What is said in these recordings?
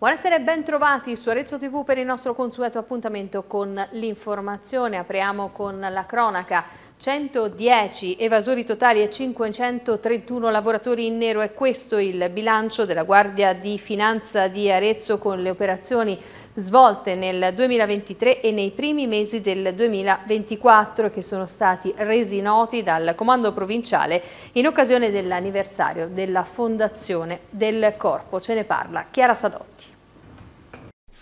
Buonasera e bentrovati su Arezzo TV per il nostro consueto appuntamento con l'informazione. Apriamo con la cronaca. 110 evasori totali e 531 lavoratori in nero è questo il bilancio della Guardia di Finanza di Arezzo con le operazioni svolte nel 2023 e nei primi mesi del 2024 che sono stati resi noti dal Comando Provinciale in occasione dell'anniversario della fondazione del Corpo. Ce ne parla Chiara Sadotti.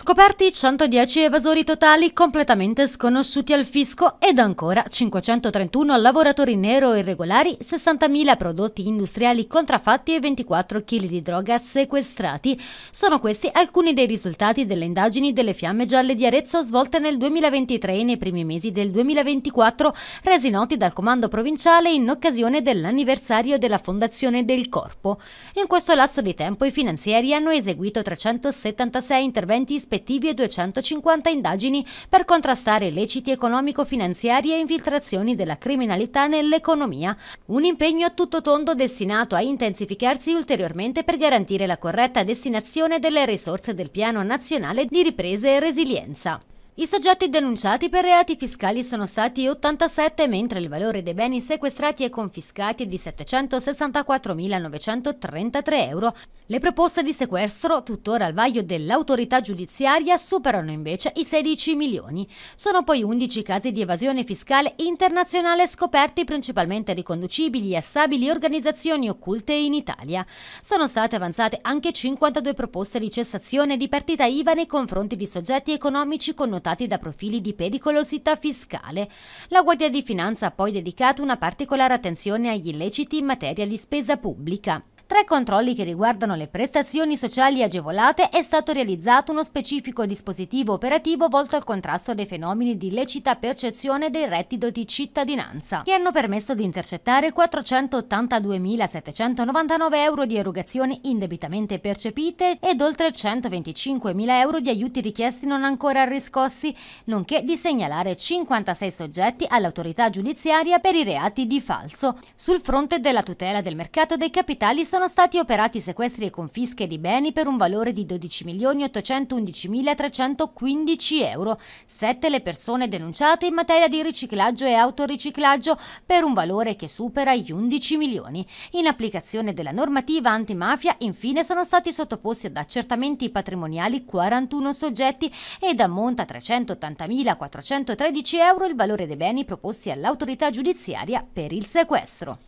Scoperti 110 evasori totali completamente sconosciuti al fisco ed ancora 531 lavoratori nero irregolari, 60.000 prodotti industriali contraffatti e 24 kg di droga sequestrati. Sono questi alcuni dei risultati delle indagini delle fiamme gialle di Arezzo svolte nel 2023 e nei primi mesi del 2024, resi noti dal comando provinciale in occasione dell'anniversario della fondazione del corpo. In questo lasso di tempo i finanzieri hanno eseguito 376 interventi rispettive 250 indagini per contrastare leciti economico-finanziari e infiltrazioni della criminalità nell'economia. Un impegno a tutto tondo destinato a intensificarsi ulteriormente per garantire la corretta destinazione delle risorse del Piano Nazionale di Ripresa e Resilienza. I soggetti denunciati per reati fiscali sono stati 87, mentre il valore dei beni sequestrati e confiscati è di 764.933 euro. Le proposte di sequestro, tuttora al vaglio dell'autorità giudiziaria, superano invece i 16 milioni. Sono poi 11 casi di evasione fiscale internazionale scoperti principalmente riconducibili a stabili organizzazioni occulte in Italia. Sono state avanzate anche 52 proposte di cessazione di partita IVA nei confronti di soggetti economici connotati scottati da profili di pericolosità fiscale. La Guardia di Finanza ha poi dedicato una particolare attenzione agli illeciti in materia di spesa pubblica. Tra i controlli che riguardano le prestazioni sociali agevolate è stato realizzato uno specifico dispositivo operativo volto al contrasto dei fenomeni di lecita percezione del reddito di cittadinanza, che hanno permesso di intercettare 482.799 euro di erogazioni indebitamente percepite ed oltre 125.000 euro di aiuti richiesti non ancora riscossi, nonché di segnalare 56 soggetti all'autorità giudiziaria per i reati di falso. Sul fronte della tutela del mercato dei capitali sono sono stati operati sequestri e confische di beni per un valore di 12.811.315 euro, sette le persone denunciate in materia di riciclaggio e autoriciclaggio per un valore che supera gli 11 milioni. In applicazione della normativa antimafia infine sono stati sottoposti ad accertamenti patrimoniali 41 soggetti ed ammonta a 380.413 euro il valore dei beni proposti all'autorità giudiziaria per il sequestro.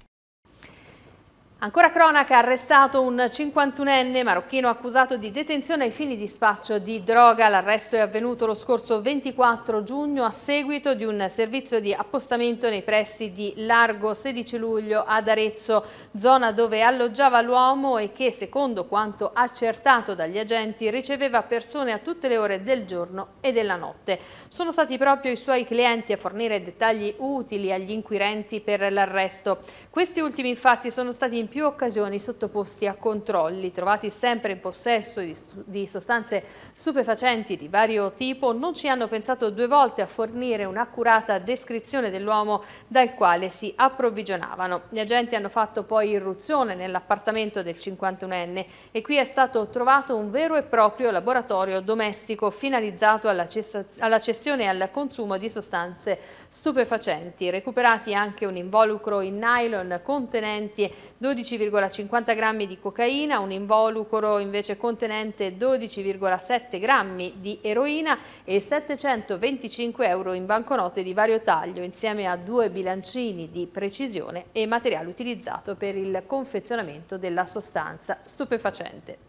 Ancora cronaca, arrestato un 51enne marocchino accusato di detenzione ai fini di spaccio di droga. L'arresto è avvenuto lo scorso 24 giugno a seguito di un servizio di appostamento nei pressi di Largo 16 luglio ad Arezzo, zona dove alloggiava l'uomo e che, secondo quanto accertato dagli agenti, riceveva persone a tutte le ore del giorno e della notte. Sono stati proprio i suoi clienti a fornire dettagli utili agli inquirenti per l'arresto. Questi ultimi infatti sono stati impiegati più occasioni sottoposti a controlli, trovati sempre in possesso di sostanze stupefacenti di vario tipo, non ci hanno pensato due volte a fornire un'accurata descrizione dell'uomo dal quale si approvvigionavano. Gli agenti hanno fatto poi irruzione nell'appartamento del 51enne e qui è stato trovato un vero e proprio laboratorio domestico finalizzato alla, cessione e al consumo di sostanze stupefacenti. Recuperati anche un involucro in nylon contenente 12,50 grammi di cocaina, un involucro invece contenente 12,7 grammi di eroina e 725 euro in banconote di vario taglio insieme a due bilancini di precisione e materiale utilizzato per il confezionamento della sostanza stupefacente.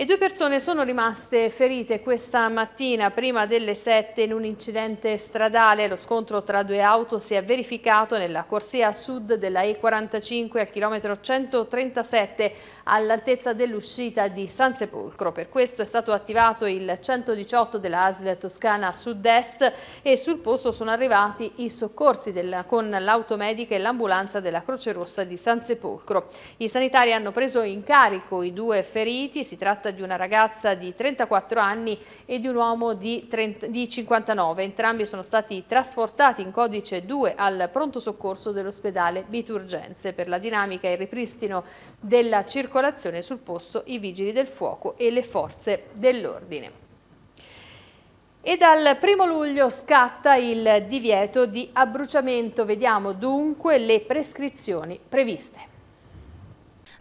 E due persone sono rimaste ferite questa mattina prima delle 7 in un incidente stradale. Lo scontro tra due auto si è verificato nella corsia sud della E45 al chilometro 137 all'altezza dell'uscita di San Sepolcro. Per questo è stato attivato il 118 della ASL Toscana Sud-Est e sul posto sono arrivati i soccorsi della, con l'automedica e l'ambulanza della Croce Rossa di San Sepolcro. I sanitari hanno preso in carico i due feriti, si tratta di una ragazza di 34 anni e di un uomo di, 30, di 59. Entrambi sono stati trasportati in codice 2 al pronto soccorso dell'ospedale Biturgenze per la dinamica e il ripristino della circolazione sul posto i vigili del fuoco e le forze dell'ordine. E dal primo luglio scatta il divieto di abbruciamento, vediamo dunque le prescrizioni previste.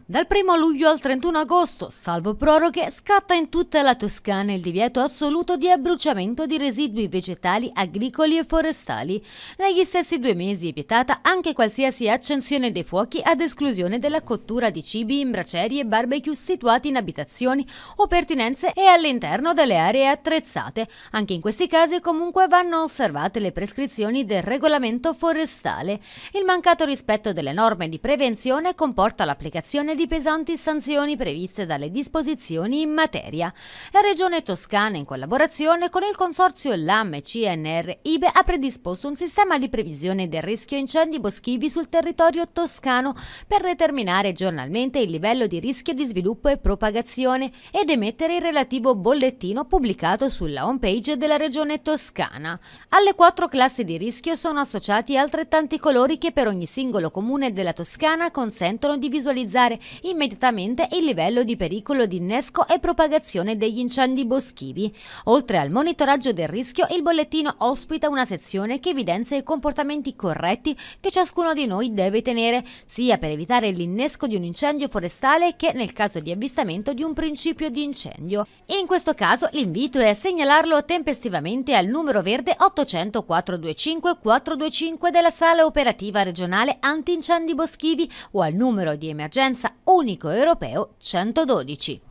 Dal 1 luglio al 31 agosto, salvo proroghe, scatta in tutta la Toscana il divieto assoluto di abbruciamento di residui vegetali, agricoli e forestali. Negli stessi due mesi è vietata anche qualsiasi accensione dei fuochi ad esclusione della cottura di cibi in braceri e barbecue situati in abitazioni o pertinenze e all'interno delle aree attrezzate. Anche in questi casi comunque vanno osservate le prescrizioni del regolamento forestale. Il mancato rispetto delle norme di prevenzione comporta l'applicazione di pesanti sanzioni previste dalle disposizioni in materia. La Regione Toscana, in collaborazione con il Consorzio LAM e CNR IBE, ha predisposto un sistema di previsione del rischio incendi boschivi sul territorio toscano per determinare giornalmente il livello di rischio di sviluppo e propagazione ed emettere il relativo bollettino pubblicato sulla homepage della Regione Toscana. Alle quattro classi di rischio sono associati altrettanti colori che per ogni singolo comune della Toscana consentono di visualizzare immediatamente il livello di pericolo di innesco e propagazione degli incendi boschivi. Oltre al monitoraggio del rischio, il bollettino ospita una sezione che evidenzia i comportamenti corretti che ciascuno di noi deve tenere, sia per evitare l'innesco di un incendio forestale che nel caso di avvistamento di un principio di incendio. In questo caso l'invito è a segnalarlo tempestivamente al numero verde 800 425 425 della sala operativa regionale antincendi boschivi o al numero di emergenza unico europeo 112.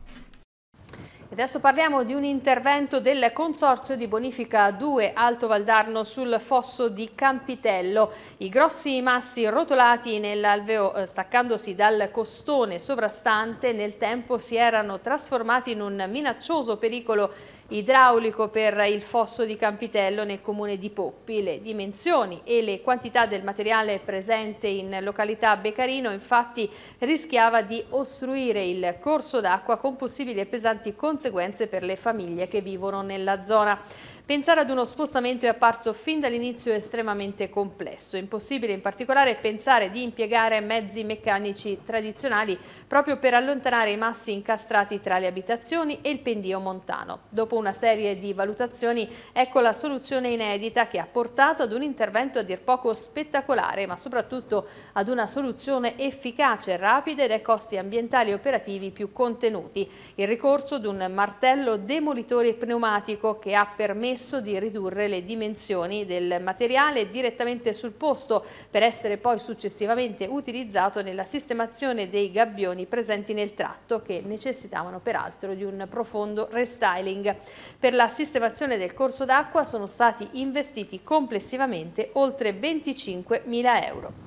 Adesso parliamo di un intervento del Consorzio di Bonifica 2 Alto Valdarno sul fosso di Campitello. I grossi massi rotolati nell'alveo eh, staccandosi dal costone sovrastante nel tempo si erano trasformati in un minaccioso pericolo idraulico per il fosso di Campitello nel comune di Poppi. Le dimensioni e le quantità del materiale presente in località Becarino infatti rischiava di ostruire il corso d'acqua con possibili e pesanti conseguenze per le famiglie che vivono nella zona. Pensare ad uno spostamento è apparso fin dall'inizio estremamente complesso. Impossibile in particolare pensare di impiegare mezzi meccanici tradizionali proprio per allontanare i massi incastrati tra le abitazioni e il pendio montano. Dopo una serie di valutazioni ecco la soluzione inedita che ha portato ad un intervento a dir poco spettacolare ma soprattutto ad una soluzione efficace, rapida e dai costi ambientali e operativi più contenuti. Il ricorso ad un martello demolitore pneumatico che ha permesso permesso di ridurre le dimensioni del materiale direttamente sul posto per essere poi successivamente utilizzato nella sistemazione dei gabbioni presenti nel tratto che necessitavano peraltro di un profondo restyling. Per la sistemazione del corso d'acqua sono stati investiti complessivamente oltre 25 mila euro.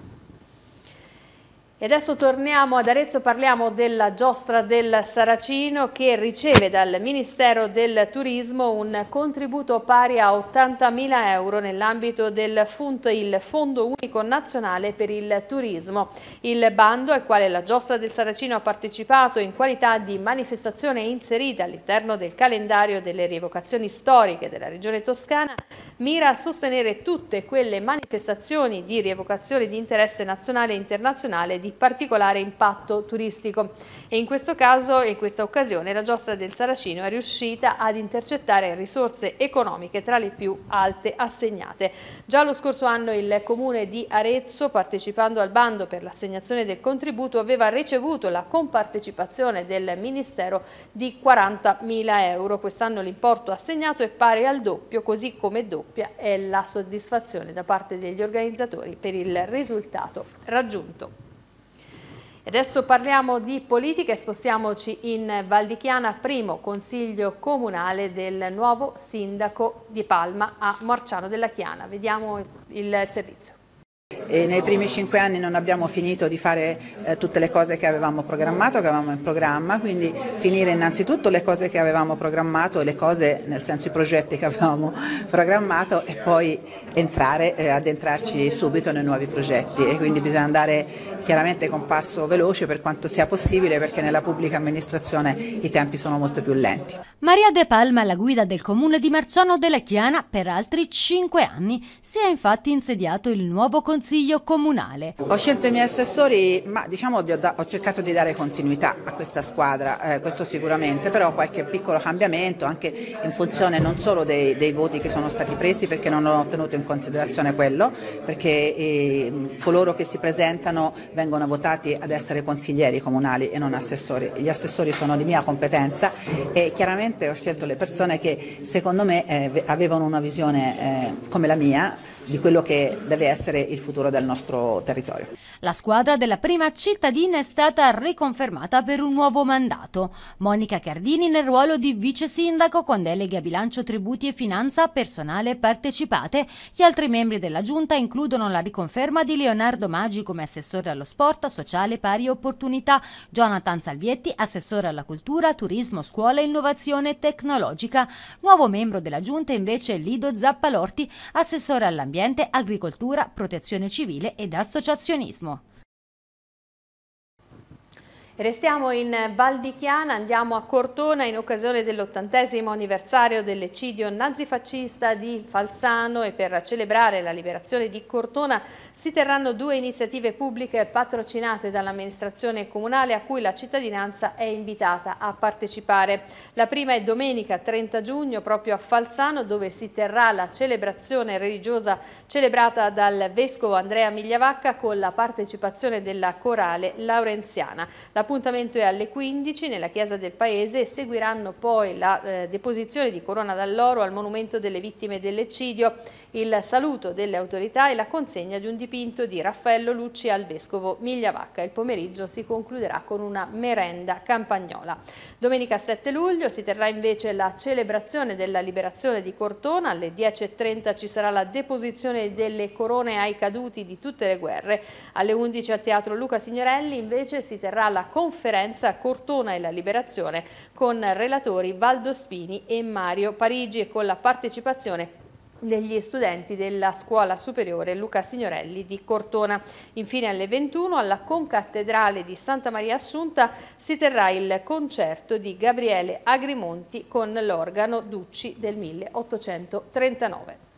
E adesso torniamo ad Arezzo, parliamo della giostra del Saracino che riceve dal Ministero del Turismo un contributo pari a 80.000 euro nell'ambito del FUNT, il Fondo Unico Nazionale per il Turismo. Il bando al quale la giostra del Saracino ha partecipato in qualità di manifestazione inserita all'interno del calendario delle rievocazioni storiche della regione toscana mira a sostenere tutte quelle manifestazioni di rievocazione di interesse nazionale e internazionale di di particolare impatto turistico e in questo caso e in questa occasione la giostra del Saracino è riuscita ad intercettare risorse economiche tra le più alte assegnate. Già lo scorso anno il comune di Arezzo partecipando al bando per l'assegnazione del contributo aveva ricevuto la compartecipazione del Ministero di 40.000 euro. Quest'anno l'importo assegnato è pari al doppio così come doppia è la soddisfazione da parte degli organizzatori per il risultato raggiunto. Adesso parliamo di politica e spostiamoci in Val di Chiana, primo consiglio comunale del nuovo sindaco di Palma a Morciano della Chiana. Vediamo il servizio. E nei primi cinque anni non abbiamo finito di fare eh, tutte le cose che avevamo programmato, che avevamo in programma, quindi finire innanzitutto le cose che avevamo programmato, le cose nel senso i progetti che avevamo programmato e poi entrare, eh, addentrarci subito nei nuovi progetti e quindi bisogna andare chiaramente con passo veloce per quanto sia possibile perché nella pubblica amministrazione i tempi sono molto più lenti. Maria De Palma la guida del comune di Marciano della Chiana per altri cinque anni, si è infatti insediato il nuovo consiglio Consiglio Comunale. Ho scelto i miei assessori, ma diciamo ho, ho cercato di dare continuità a questa squadra, eh, questo sicuramente, però qualche piccolo cambiamento anche in funzione non solo dei, dei, voti che sono stati presi, perché non ho tenuto in considerazione quello, perché eh, coloro che si presentano vengono votati ad essere consiglieri comunali e non assessori. Gli assessori sono di mia competenza e chiaramente ho scelto le persone che secondo me eh, avevano una visione eh, come la mia di quello che deve essere il futuro del nostro territorio. La squadra della prima cittadina è stata riconfermata per un nuovo mandato. Monica Cardini nel ruolo di vice sindaco con deleghe a bilancio, tributi e finanza, personale partecipate. Gli altri membri della giunta includono la riconferma di Leonardo Maggi come assessore allo sport, sociale, pari opportunità, Jonathan Salvietti, assessore alla cultura, turismo, scuola, e innovazione tecnologica. Nuovo membro della giunta invece Lido Zappalorti, assessore all'ambiente ambiente, agricoltura, protezione civile ed associazionismo. Restiamo in Val di Chiana, andiamo a Cortona in occasione dell'ottantesimo anniversario dell'eccidio nazifascista di Falsano e per celebrare la liberazione di Cortona si terranno due iniziative pubbliche patrocinate dall'amministrazione comunale a cui la cittadinanza è invitata a partecipare. La prima è domenica 30 giugno proprio a Falsano dove si terrà la celebrazione religiosa celebrata dal vescovo Andrea Migliavacca con la partecipazione della corale laurenziana. La L'appuntamento è alle 15 nella chiesa del paese e seguiranno poi la eh, deposizione di Corona d'Alloro al monumento delle vittime dell'eccidio, il saluto delle autorità e la consegna di un dipinto di Raffaello Lucci al vescovo Migliavacca. Il pomeriggio si concluderà con una merenda campagnola. Domenica 7 luglio si terrà invece la celebrazione della liberazione di Cortona, alle 10.30 ci sarà la deposizione delle corone ai caduti di tutte le guerre, alle 11 al teatro Luca Signorelli invece si terrà la conferenza Cortona e la Liberazione con relatori Valdo Spini e Mario Parigi e con la partecipazione degli studenti della Scuola Superiore Luca Signorelli di Cortona. Infine alle 21 alla Concattedrale di Santa Maria Assunta si terrà il concerto di Gabriele Agrimonti con l'organo Ducci del 1839.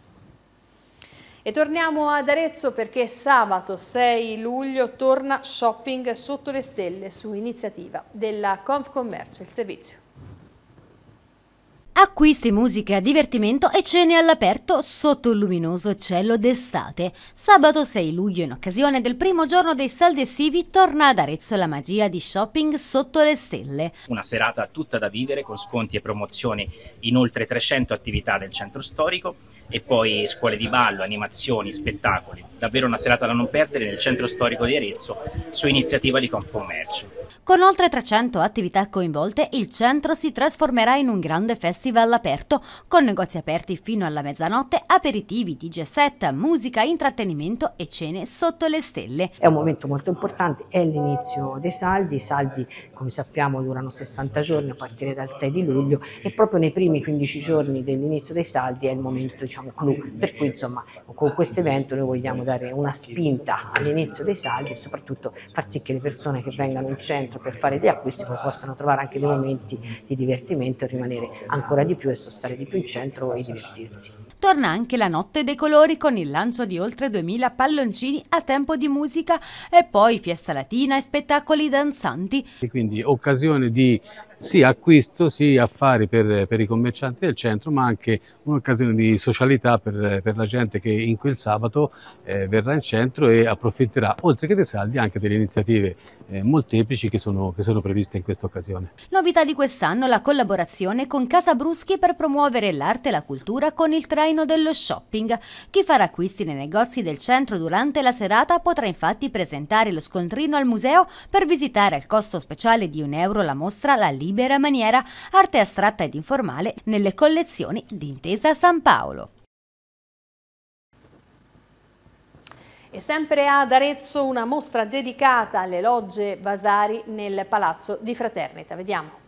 E torniamo ad Arezzo perché sabato 6 luglio torna shopping sotto le stelle su iniziativa della Confcommercio, il servizio. Acquisti, musica, divertimento e cene all'aperto sotto il luminoso cielo d'estate. Sabato 6 luglio, in occasione del primo giorno dei saldi estivi, torna ad Arezzo la magia di shopping sotto le stelle. Una serata tutta da vivere con sconti e promozioni in oltre 300 attività del centro storico e poi scuole di ballo, animazioni, spettacoli. Davvero una serata da non perdere nel centro storico di Arezzo su iniziativa di Confcommercio. Con oltre 300 attività coinvolte, il centro si trasformerà in un grande festival aperto, con negozi aperti fino alla mezzanotte, aperitivi, DJ set, musica, intrattenimento e cene sotto le stelle. È un momento molto importante, è l'inizio dei saldi, i saldi come sappiamo durano 60 giorni a partire dal 6 di luglio e proprio nei primi 15 giorni dell'inizio dei saldi è il momento diciamo clou, per cui insomma con questo evento noi vogliamo dare una spinta all'inizio dei saldi e soprattutto far sì che le persone che vengano in centro centro per fare degli acquisti, ma possano trovare anche dei momenti di divertimento e rimanere ancora di più e stare di più in centro e divertirsi. Torna anche la notte dei colori con il lancio di oltre 2000 palloncini a tempo di musica e poi fiesta latina e spettacoli danzanti. quindi occasione di sì acquisto, sì affari per, per, i commercianti del centro, ma anche un'occasione di socialità per, per, la gente che in quel sabato eh, verrà in centro e approfitterà, oltre che dei saldi, anche delle iniziative eh, molteplici che sono, che sono previste in questa occasione. Novità di quest'anno la collaborazione con Casa Bruschi per promuovere l'arte e la cultura con il traino dello shopping. Chi farà acquisti nei negozi del centro durante la serata potrà infatti presentare lo scontrino al museo per visitare al costo speciale di un euro la mostra La Limita libera maniera, arte astratta ed informale nelle collezioni di Intesa San Paolo. E sempre ad Arezzo una mostra dedicata alle logge Vasari nel Palazzo di Fraternita. Vediamo.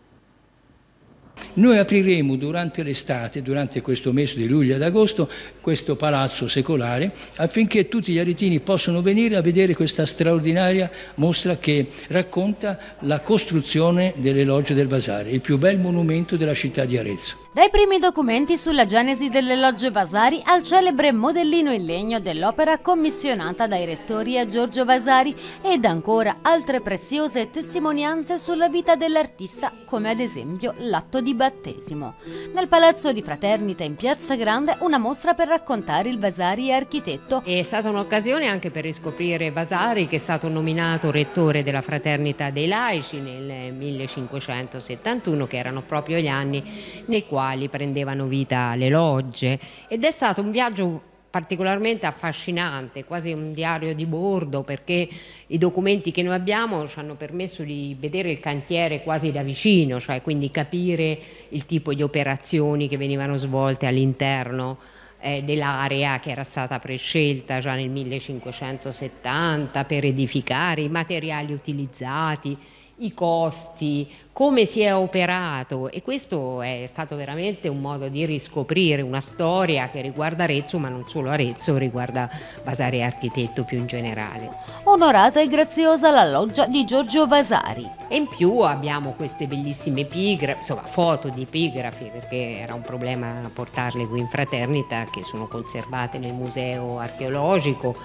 Noi apriremo durante l'estate, durante questo mese di luglio ad agosto, questo palazzo secolare affinché tutti gli aretini possano venire a vedere questa straordinaria mostra che racconta la costruzione delle logge del Vasari, il più bel monumento della città di Arezzo. Dai primi documenti sulla genesi delle logge Vasari al celebre modellino in legno dell'opera commissionata dai rettori a Giorgio Vasari ed ancora altre preziose testimonianze sulla vita dell'artista come ad esempio l'atto di battesimo. Nel palazzo di Fraternita in Piazza Grande una mostra per raccontare il Vasari architetto. È stata un'occasione anche per riscoprire Vasari che è stato nominato rettore della Fraternita dei Laici nel 1571 che erano proprio gli anni nei quali quali prendevano vita le logge ed è stato un viaggio particolarmente affascinante, quasi un diario di bordo perché i documenti che noi abbiamo ci hanno permesso di vedere il cantiere quasi da vicino, cioè quindi capire il tipo di operazioni che venivano svolte all'interno eh, dell'area che era stata prescelta già nel 1570 per edificare, i materiali utilizzati, i costi, come si è operato e questo è stato veramente un modo di riscoprire una storia che riguarda Arezzo, ma non solo Arezzo, riguarda Vasari Architetto più in generale. Onorata e graziosa la loggia di Giorgio Vasari e in più abbiamo queste bellissime epigrafi, insomma foto di epigrafi perché era un problema portarle qui in fraternita che sono conservate nel museo archeologico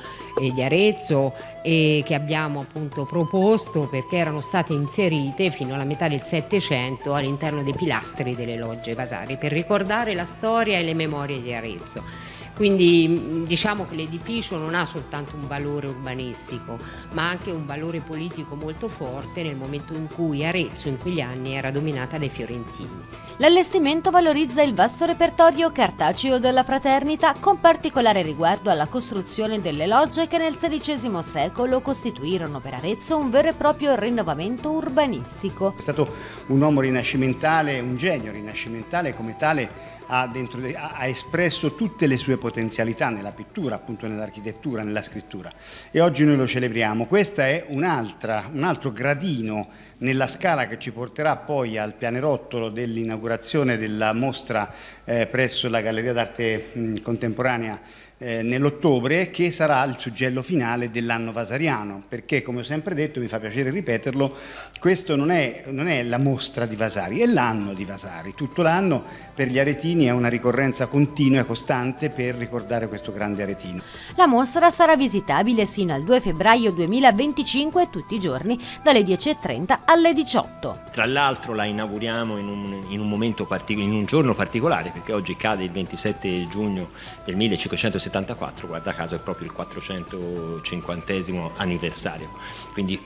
eh, di Arezzo e che abbiamo appunto proposto perché erano state inserite fino alla metà del Settecento all'interno dei pilastri delle logge vasari per ricordare la storia e le memorie di Arezzo. Quindi mm, diciamo che l'edificio non ha soltanto un valore urbanistico, ma anche un valore politico molto forte nel momento in cui Arezzo in quegli anni era dominata dai fiorentini. L'allestimento valorizza il vasto repertorio cartaceo della fraternita con particolare riguardo alla costruzione delle logge che nel XVI secolo costituirono per Arezzo un vero e proprio rinnovamento urbanistico. È stato un uomo rinascimentale, un genio rinascimentale come tale ha, dentro, ha, espresso tutte le sue potenzialità nella pittura, appunto nell'architettura, nella scrittura e oggi noi lo celebriamo. Questo è un, un altro gradino nella scala che ci porterà poi al pianerottolo dell'inaugurazione della mostra eh, presso la Galleria d'Arte Contemporanea eh, nell'ottobre che sarà il suggello finale dell'anno vasariano perché come ho sempre detto, mi fa piacere ripeterlo, questo non è, non è la mostra di Vasari, è l'anno di Vasari, tutto l'anno per gli aretini è una ricorrenza continua e costante per ricordare questo grande aretino. La mostra sarà visitabile sino al 2 febbraio 2025 tutti i giorni dalle 10.30 alle 18. Tra l'altro la inauguriamo in un, in un momento partico- in un giorno particolare perché oggi cade il 27 giugno del 1574, guarda caso è proprio il 450 anniversario. Quindi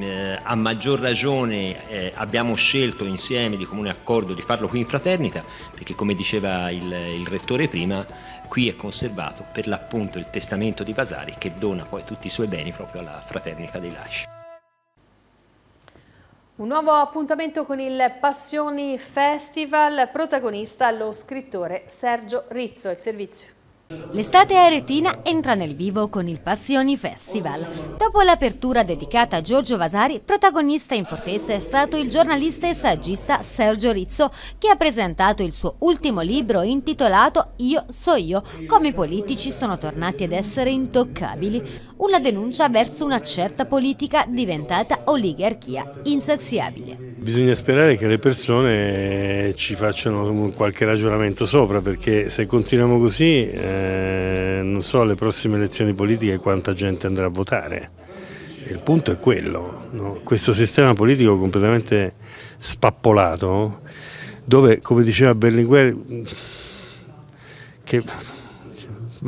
eh, a maggior ragione eh, abbiamo scelto insieme di comune accordo di farlo qui in Fraternita perché come diceva il, il rettore prima qui è conservato per l'appunto il testamento di Vasari che dona poi tutti i suoi beni proprio alla Fraternita dei Lasci. Un nuovo appuntamento con il Passioni Festival, protagonista lo scrittore Sergio Rizzo. Il servizio. L'estate aretina entra nel vivo con il Passioni Festival. Dopo l'apertura dedicata a Giorgio Vasari, protagonista in Fortezza è stato il giornalista e saggista Sergio Rizzo, che ha presentato il suo ultimo libro intitolato Io so io, come i politici sono tornati ad essere intoccabili, una denuncia verso una certa politica diventata oligarchia insaziabile. Bisogna sperare che le persone eh, ci facciano qualche ragionamento sopra perché se continuiamo così eh, non so alle prossime elezioni politiche quanta gente andrà a votare. Il punto è quello, no? questo sistema politico completamente spappolato dove come diceva Berlinguer che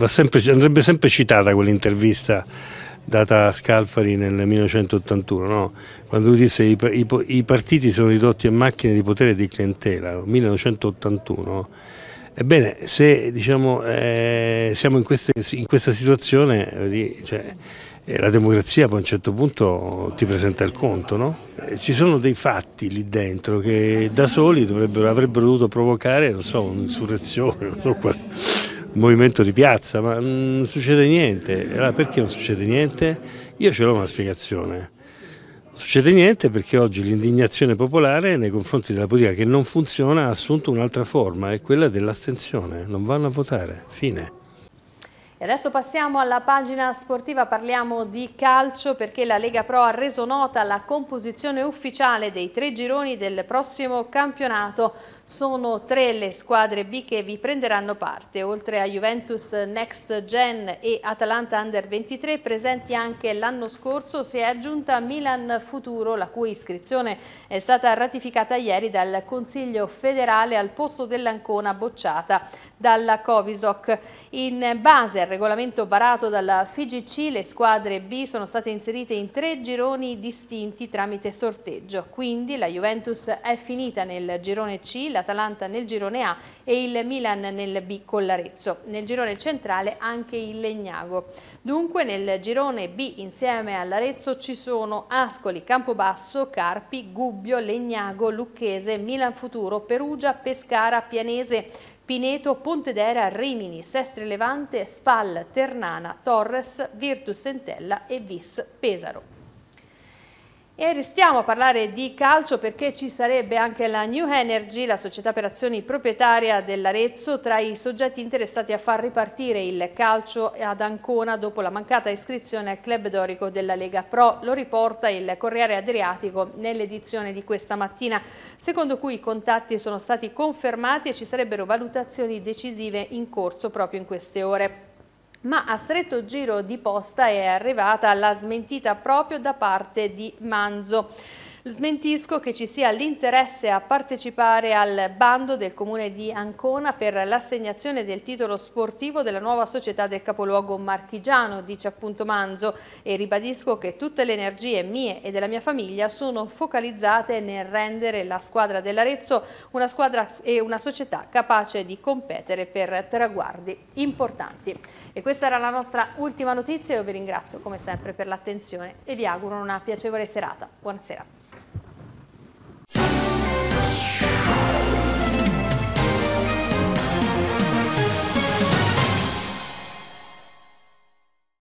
sempre, andrebbe sempre citata quell'intervista data a Scalfari nel 1981, no? quando lui disse i, i, i partiti sono ridotti a macchine di potere e di clientela, 1981. Ebbene, se diciamo, eh, siamo in, queste, in, questa situazione, cioè, eh, la democrazia poi a un certo punto ti presenta il conto, no? Eh, ci sono dei fatti lì dentro che da soli avrebbero dovuto provocare, non so, un'insurrezione, non so quale, un movimento di piazza, ma mm, non succede niente. Allora perché non succede niente? Io ce l'ho una spiegazione succede niente perché oggi l'indignazione popolare nei confronti della politica che non funziona ha assunto un'altra forma, è quella dell'astensione, non vanno a votare, fine. E adesso passiamo alla pagina sportiva, parliamo di calcio perché la Lega Pro ha reso nota la composizione ufficiale dei tre gironi del prossimo campionato. Sono tre le squadre B che vi prenderanno parte, oltre a Juventus Next Gen e Atalanta Under 23, presenti anche l'anno scorso si è aggiunta Milan Futuro, la cui iscrizione è stata ratificata ieri dal Consiglio federale al posto dell'Ancona bocciata dalla Covisoc. In base al regolamento varato dalla FIGC, le squadre B sono state inserite in tre gironi distinti tramite sorteggio. Quindi la Juventus è finita nel girone C, la l'Atalanta nel girone A e il Milan nel B con l'Arezzo. Nel girone centrale anche il Legnago. Dunque nel girone B insieme all'Arezzo ci sono Ascoli, Campobasso, Carpi, Gubbio, Legnago, Lucchese, Milan Futuro, Perugia, Pescara, Pianese, Pineto, Pontedera, Rimini, Sestri Levante, Spal, Ternana, Torres, Virtus Entella e Vis Pesaro. E restiamo a parlare di calcio perché ci sarebbe anche la New Energy, la società per azioni proprietaria dell'Arezzo, tra i soggetti interessati a far ripartire il calcio ad Ancona dopo la mancata iscrizione al club dorico della Lega Pro. Lo riporta il Corriere Adriatico nell'edizione di questa mattina, secondo cui i contatti sono stati confermati e ci sarebbero valutazioni decisive in corso proprio in queste ore ma a stretto giro di posta è arrivata la smentita proprio da parte di Manzo. Smentisco che ci sia l'interesse a partecipare al bando del Comune di Ancona per l'assegnazione del titolo sportivo della nuova società del capoluogo marchigiano, dice appunto Manzo, e ribadisco che tutte le energie mie e della mia famiglia sono focalizzate nel rendere la squadra dell'Arezzo una squadra e una società capace di competere per traguardi importanti. E questa era la nostra ultima notizia, io vi ringrazio come sempre per l'attenzione e vi auguro una piacevole serata. Buonasera.